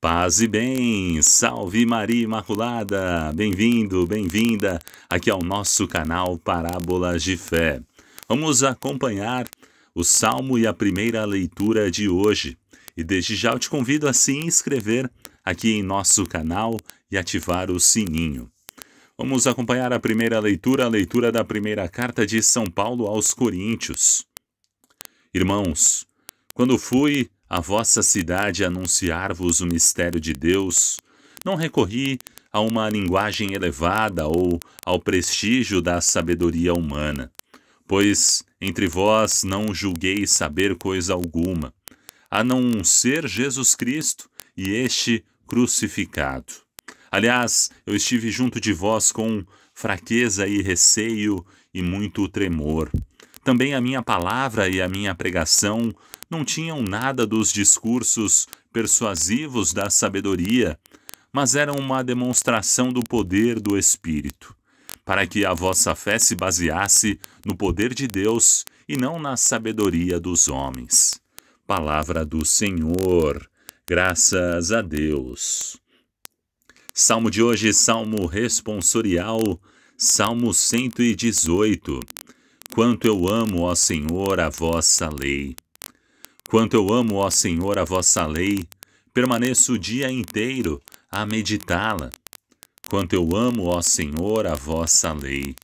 Paz e bem, salve Maria Imaculada! Bem-vindo, bem-vinda aqui ao nosso canal Parábolas de Fé. Vamos acompanhar o salmo e a primeira leitura de hoje. E desde já eu te convido a se inscrever aqui em nosso canal e ativar o sininho. Vamos acompanhar a primeira leitura, a leitura da primeira carta de São Paulo aos Coríntios. Irmãos, quando fui a vossa cidade anunciar-vos o mistério de Deus, não recorri a uma linguagem elevada ou ao prestígio da sabedoria humana, pois entre vós não julguei saber coisa alguma, a não ser Jesus Cristo e este crucificado. Aliás, eu estive junto de vós com fraqueza e receio e muito tremor. Também a minha palavra e a minha pregação não tinham nada dos discursos persuasivos da sabedoria, mas eram uma demonstração do poder do Espírito, para que a vossa fé se baseasse no poder de Deus e não na sabedoria dos homens. Palavra do Senhor, graças a Deus. Salmo de hoje, salmo responsorial, salmo 118. Quanto eu amo, ó Senhor, a vossa lei. Quanto eu amo, ó Senhor, a vossa lei, permaneço o dia inteiro a meditá-la. Quanto eu amo, ó Senhor, a vossa lei.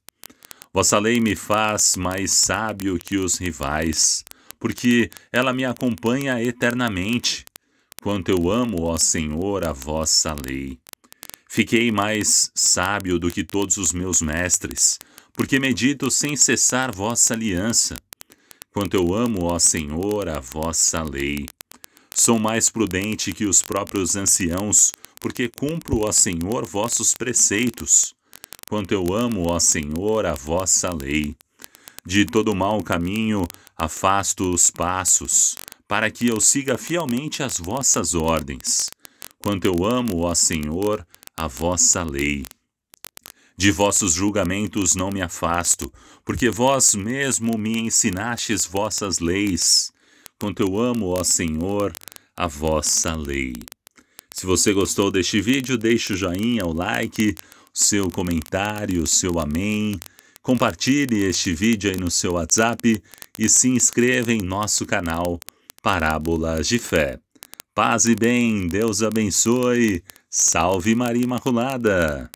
Vossa lei me faz mais sábio que os rivais, porque ela me acompanha eternamente. Quanto eu amo, ó Senhor, a vossa lei. Fiquei mais sábio do que todos os meus mestres, porque medito sem cessar vossa aliança. Quanto eu amo, ó Senhor, a vossa lei. Sou mais prudente que os próprios anciãos, porque cumpro, ó Senhor, vossos preceitos. Quanto eu amo, ó Senhor, a vossa lei. De todo mau caminho afasto os passos, para que eu siga fielmente as vossas ordens. Quanto eu amo, ó Senhor, a vossa lei. De vossos julgamentos não me afasto, porque vós mesmo me ensinastes vossas leis. Quanto eu amo, ó Senhor, a vossa lei. Se você gostou deste vídeo, deixe o joinha, o like, o seu comentário, o seu amém. Compartilhe este vídeo aí no seu WhatsApp e se inscreva em nosso canal Parábolas de Fé. Paz e bem, Deus abençoe. Salve Maria Imaculada!